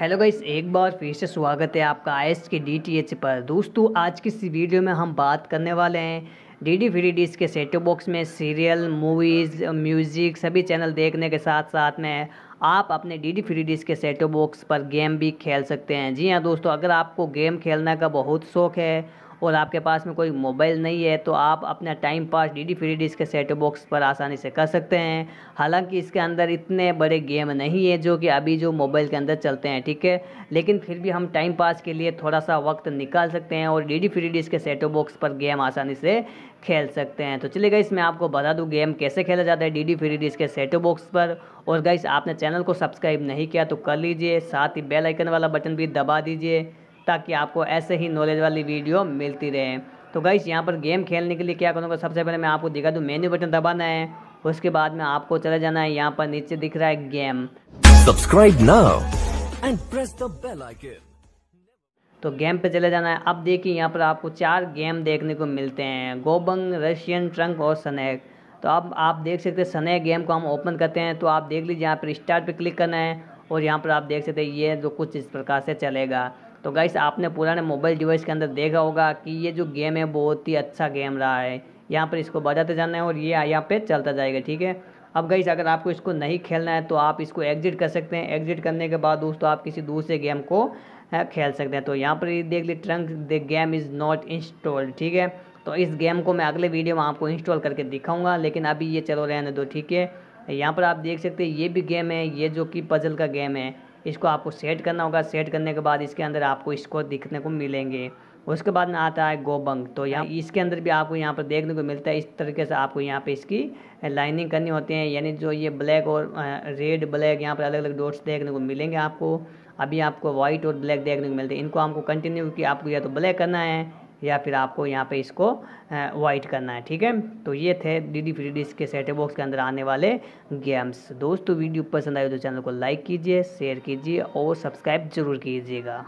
Hello guys एक बार फिर से स्वागत है आपका आई के डी पर दोस्तों आज की इस वीडियो में हम बात करने वाले हैं डी डी फ्री डीज के सेटो बॉक्स में सीरियल मूवीज़ म्यूज़िक सभी चैनल देखने के साथ साथ में आप अपने डी डी फ्री डीज के सेटो बॉक्स पर गेम भी खेल सकते हैं जी हाँ दोस्तों अगर आपको गेम खेलने का बहुत शौक है और आपके पास में कोई मोबाइल नहीं है तो आप अपना time pass D D free D इसके सेट बॉक्स पर आसानी से कर सकते हैं हालांकि इसके अंदर इतने बड़े गेम नहीं है जो कि अभी जो मोबाइल के अंदर चलते हैं ठीक है लेकिन फिर भी हम टाइम पास के लिए थोड़ा सा वक्त निकाल सकते हैं और डी डी फ्री डी इसके सेट बॉक्स पर गेम आसानी से खेल सकते हैं तो चलिए गाइस मैं आपको बता दूं गेम कैसे खेला जाता है डी डी फ्री डी इसके सेट बॉक्स पर और गाइस आपने चैनल को सब्सक्राइब नहीं किया तो कर लीजिए साथ ही बेल आइकन वाला बटन भी दबा दीजिए ताकि आपको ऐसे ही नॉलेज वाली वीडियो मिलती रहे तो गई यहाँ पर गेम खेलने के लिए क्या करूँगा सबसे पहले मैं आपको दिखा दूँ मेन्यू बटन दबाना है उसके बाद में आपको चले जाना है यहाँ पर नीचे दिख रहा है game subscribe now and press the bell icon तो गेम पे चले जाना है अब देखिए यहाँ पर आपको चार गेम देखने को मिलते हैं गोबंग रशियन ट्रंक और सनेक तो अब आप देख सकते हैं सनैक गेम को हम ओपन करते हैं तो आप देख लीजिए यहाँ पर स्टार्ट पे क्लिक करना है और यहाँ पर आप देख सकते हैं ये जो कुछ इस प्रकार से चलेगा तो गाइस आपने पुराने मोबाइल डिवाइस के अंदर देखा होगा कि ये जो गेम है बहुत ही अच्छा गेम रहा है यहाँ पर इसको बजाते जाना है और ये यहाँ पे चलता जाएगा ठीक है अब गाइस अगर आपको इसको नहीं खेलना है तो आप इसको एग्जिट कर सकते हैं एग्जिट करने के बाद दोस्तों आप किसी दूसरे गेम को हाँ, खेल सकते हैं तो यहाँ पर देख ली trunk the game is not installed ठीक है तो इस गेम को मैं अगले वीडियो में आपको इंस्टॉल करके दिखाऊंगा लेकिन अभी ये चलो रहने दो ठीक है यहाँ पर आप देख सकते हैं ये भी गेम है ये जो कि पजल का गेम है इसको आपको सेट करना होगा सेट करने के बाद इसके अंदर आपको इसको दिखने को मिलेंगे उसके बाद में आता है गोबंग तो यहाँ हाँ। इसके अंदर भी आपको यहाँ पर देखने को मिलता है इस तरीके से आपको यहाँ पे इसकी लाइनिंग करनी होती है यानी जो ये ब्लैक और रेड ब्लैक यहाँ पर अलग अलग डॉट्स देखने को मिलेंगे आपको अभी आपको वाइट और ब्लैक देखने को मिलते हैं इनको आपको कंटिन्यू कि आपको या तो ब्लैक करना है या फिर आपको यहाँ पे इसको वाइट करना है ठीक है तो ये थे डी डी फ्री डिस्क के सेट बॉक्स के अंदर आने वाले गेम्स दोस्तों वीडियो पसंद आए तो चैनल को लाइक कीजिए शेयर कीजिए और सब्सक्राइब जरूर कीजिएगा